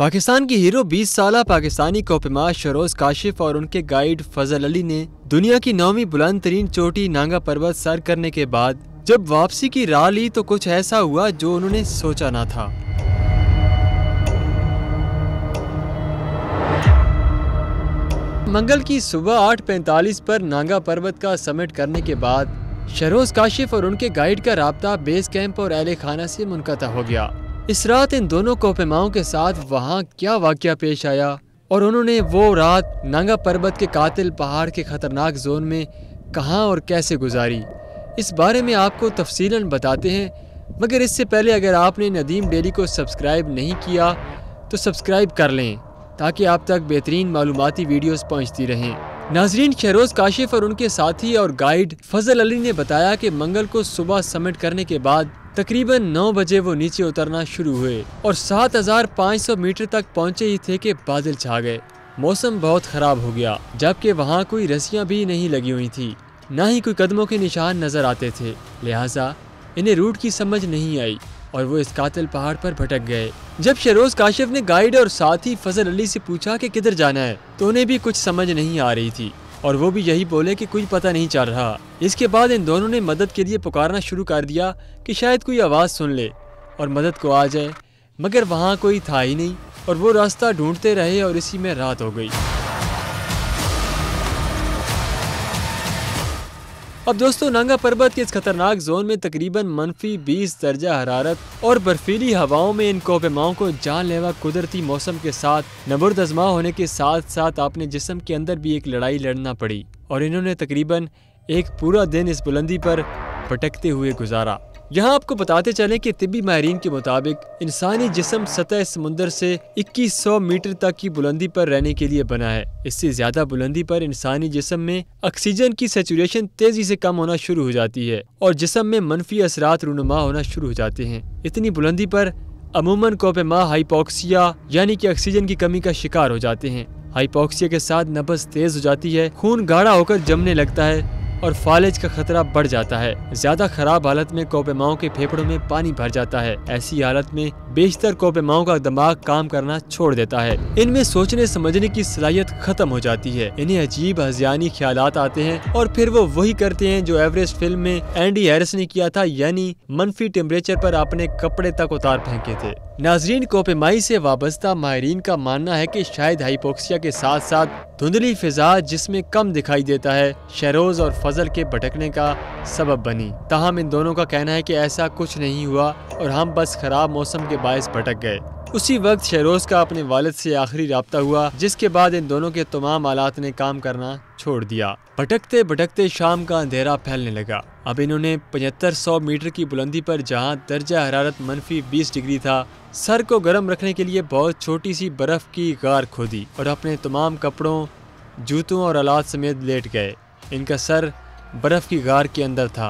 पाकिस्तान की हीरो 20 साल पाकिस्तानी कोपिमा शरोज काशिफ और उनके गाइड फजल अली ने दुनिया की नौवीं बुलंद तरीन चोटी नांगा पर्वत सर करने के बाद जब वापसी की राह ली तो कुछ ऐसा हुआ जो उन्होंने सोचा ना था मंगल की सुबह 8:45 पर नांगा पर्वत का समिट करने के बाद शरोज काशिफ और उनके गाइड का रबता बेस कैंप और एहले खाना से मुनकता हो गया इस रात इन दोनों कोपेमाओं के साथ वहाँ क्या वाक्य पेश आया और उन्होंने वो रात नंगा पर्वत के कातिल पहाड़ के ख़तरनाक जोन में कहाँ और कैसे गुजारी इस बारे में आपको तफसीला बताते हैं मगर इससे पहले अगर आपने नदीम डेली को सब्सक्राइब नहीं किया तो सब्सक्राइब कर लें ताकि आप तक बेहतरीन मालूमती वीडियोस पहुंचती रहें नाजरीन शहरोज़ काशिफ और उनके साथी और गाइड फजल अली ने बताया कि मंगल को सुबह समिट करने के बाद तकरीबन नौ बजे वो नीचे उतरना शुरू हुए और 7,500 मीटर तक पहुंचे ही थे कि बादल छा गए मौसम बहुत ख़राब हो गया जबकि वहाँ कोई रस्सियाँ भी नहीं लगी हुई थी ना ही कोई कदमों के निशान नज़र आते थे लिहाजा इन्हें रूट की समझ नहीं आई और वो इस कातिल पहाड़ पर भटक गए जब शरोज काशिफ ने गाइड और साथ ही फजल अली से पूछा कि किधर जाना है तो उन्हें भी कुछ समझ नहीं आ रही थी और वो भी यही बोले कि कुछ पता नहीं चल रहा इसके बाद इन दोनों ने मदद के लिए पुकारना शुरू कर दिया कि शायद कोई आवाज़ सुन ले और मदद को आ जाए मगर वहाँ कोई था ही नहीं और वो रास्ता ढूंढते रहे और इसी में रात हो गई अब दोस्तों नंगा पर्वत के इस खतरनाक जोन में तकरीबन मनफी बीस दर्जा हरारत और बर्फीली हवाओं में इन कोबेमाओं को जानलेवा कुदरती मौसम के साथ नबुर दजमा होने के साथ साथ अपने जिसम के अंदर भी एक लड़ाई लड़ना पड़ी और इन्होंने तकरीबन एक पूरा दिन इस बुलंदी पर भटकते हुए गुजारा यहाँ आपको बताते चले कि तिबी माहरीन के मुताबिक इंसानी जिसम सतह समुंदर से 2100 मीटर तक की बुलंदी पर रहने के लिए बना है इससे ज्यादा बुलंदी पर इंसानी जिसम में ऑक्सीजन की सेचुरेशन तेजी से कम होना शुरू हो जाती है और जिसम में मनफी असरात रूनुमा होना शुरू हो जाते हैं इतनी बुलंदी पर अमूमन कोपेमा हाइपोक्सिया यानी कि ऑक्सीजन की कमी का शिकार हो जाते हैं हाइपोक्सिया के साथ नबस तेज हो जाती है खून गाढ़ा होकर जमने लगता है और फालिज का खतरा बढ़ जाता है ज्यादा खराब हालत में कोपेमाओं के फेफड़ों में पानी भर जाता है ऐसी हालत में बेशतर कोपेमाओं का दिमाग काम करना छोड़ देता है इनमें सोचने समझने की सलाहियत खत्म हो जाती है इन्हें अजीब हजियानी ख्याल आते हैं और फिर वो वही करते हैं जो एवरेस्ट फिल्म में एंडी हैरिस ने किया था यानी मनफी टेम्परेचर पर अपने कपड़े तक उतार फेंके थे नाजरीन कोपेमाई से वाबस्ता माहरीन का मानना है कि शायद हाइपोक्सिया के साथ साथ धुंधली फिजा जिसमें कम दिखाई देता है शहरोज और फजल के भटकने का सबब बनी तहम इन दोनों का कहना है कि ऐसा कुछ नहीं हुआ और हम बस खराब मौसम के बायस भटक गए उसी वक्त शहरोज का अपने वालद से आखिरी रबता हुआ जिसके बाद इन दोनों के तमाम आलात ने काम करना छोड़ दिया भटकते भटकते शाम का अंधेरा फैलने लगा अब इन्होंने पचहत्तर सौ मीटर की बुलंदी पर जहां दर्जा हरारत मनफी 20 डिग्री था सर को गर्म रखने के लिए बहुत छोटी सी बर्फ़ की गार खोदी और अपने तमाम कपड़ों जूतों और आलात समेत लेट गए इनका सर बर्फ़ की गार के अंदर था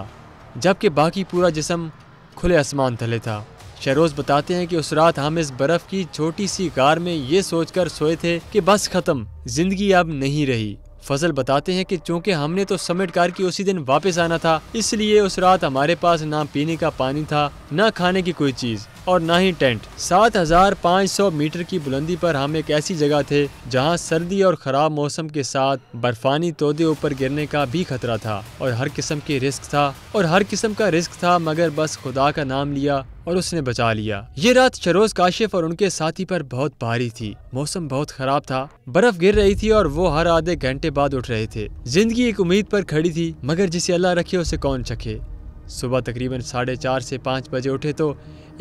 जबकि बाकी पूरा जिसम खुले आसमान थले था शहरोज बताते हैं कि उस रात हम इस बर्फ़ की छोटी सी गार में ये सोचकर सोए थे कि बस ख़त्म ज़िंदगी अब नहीं रही फजल बताते हैं कि चूंकि हमने तो समेट कार की उसी दिन वापस आना था इसलिए उस रात हमारे पास ना पीने का पानी था ना खाने की कोई चीज़ और ना ही टेंट 7,500 मीटर की बुलंदी पर हम एक ऐसी जगह थे जहां सर्दी और ख़राब मौसम के साथ बर्फानी तोदे ऊपर गिरने का भी खतरा था और हर किस्म के रिस्क था और हर किस्म का रिस्क था मगर बस खुदा का नाम लिया और उसने बचा लिया ये रात शरोज काशिफ और उनके साथी पर बहुत भारी थी मौसम बहुत खराब था बर्फ गिर रही थी और वो हर आधे घंटे बाद उठ रहे थे जिंदगी एक उम्मीद पर खड़ी थी मगर जिसे अल्लाह रखे उसे कौन चखे सुबह तकरीबन साढ़े चार से पाँच बजे उठे तो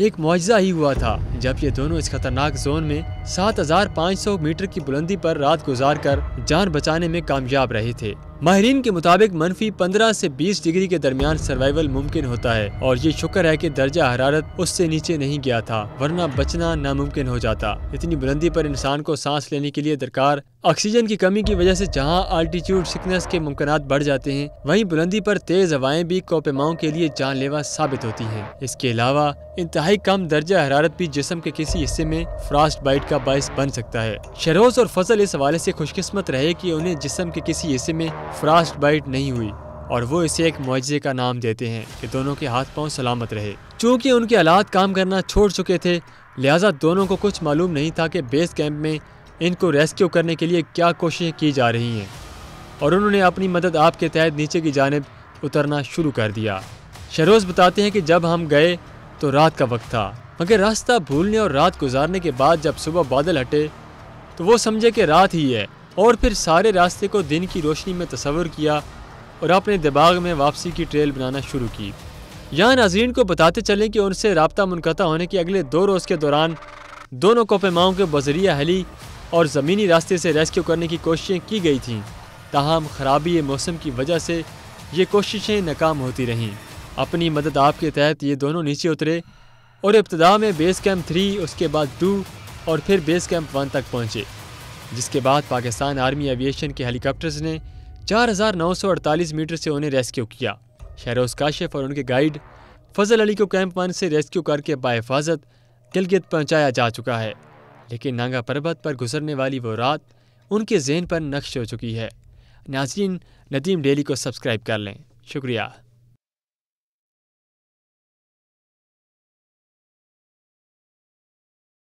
एक मुआवजा ही हुआ था जब ये दोनों इस खतरनाक जोन में 7,500 मीटर की बुलंदी पर रात गुजार कर जान बचाने में कामयाब रहे थे माहरीन के मुताबिक मनफी 15 से 20 डिग्री के दरमियान सर्वाइवल मुमकिन होता है और ये शुक्र है कि दर्जा हरारत उससे नीचे नहीं गया था वरना बचना नामुमकिन हो जाता इतनी बुलंदी पर इंसान को सांस लेने के लिए दरकार ऑक्सीजन की कमी की वजह से जहां आल्टीट्यूड सिकनेस के मुमकिन बढ़ जाते हैं वहीं बुलंदी पर तेज हवाएं भी कोपेमाओं के लिए जानलेवा साबित होती हैं इसके अलावा इंतहाई कम दर्जा हरारत भी जिसम के किसी हिस्से में फ्रास्ट बाइट का बायस बन सकता है शरोस और फसल इस हवाले ऐसी खुशकिस्मत रहे की उन्हें जिसम के किसी हिस्से में फ्रास्ट बाइट नहीं हुई और वो इसे एक मुआवजे का नाम देते हैं कि दोनों के हाथ पांव सलामत रहे चूँकि उनके आलात काम करना छोड़ चुके थे लिहाजा दोनों को कुछ मालूम नहीं था कि बेस कैंप में इनको रेस्क्यू करने के लिए क्या कोशिशें की जा रही हैं और उन्होंने अपनी मदद आपके तहत नीचे की जानब उतरना शुरू कर दिया शरोज बताते हैं कि जब हम गए तो रात का वक्त था मगर रास्ता भूलने और रात गुजारने के बाद जब सुबह बादल हटे तो वो समझे कि रात ही है और फिर सारे रास्ते को दिन की रोशनी में तस्वर किया और अपने दिमाग में वापसी की ट्रेल बनाना शुरू की यहाँ नाजीन को बताते चलें कि उनसे रबता मुनकता होने के अगले दो रोज़ के दौरान दोनों कोपेमाओं के बजरिया हली और ज़मीनी रास्ते से रेस्क्यू करने की कोशिशें की गई थीं ताहम खराबी मौसम की वजह से ये कोशिशें नाकाम होती रहीं अपनी मदद आपके तहत ये दोनों नीचे उतरे और इब्तदा में बेस कैम्प थ्री उसके बाद टू और फिर बेस कैम्प वन तक पहुँचे जिसके बाद पाकिस्तान आर्मी एविएशन के हेलीकॉप्टर्स ने 4,948 मीटर से उन्हें रेस्क्यू किया शहरोज काशिफ और उनके गाइड फजल अली को कैंप वन से रेस्क्यू करके बाहिफाजत गिलगित पहुंचाया जा चुका है लेकिन नांगा पर्वत पर गुजरने वाली वो रात उनके जहन पर नक्श हो चुकी है नाजीन नदीम डेली को सब्सक्राइब कर लें शुक्रिया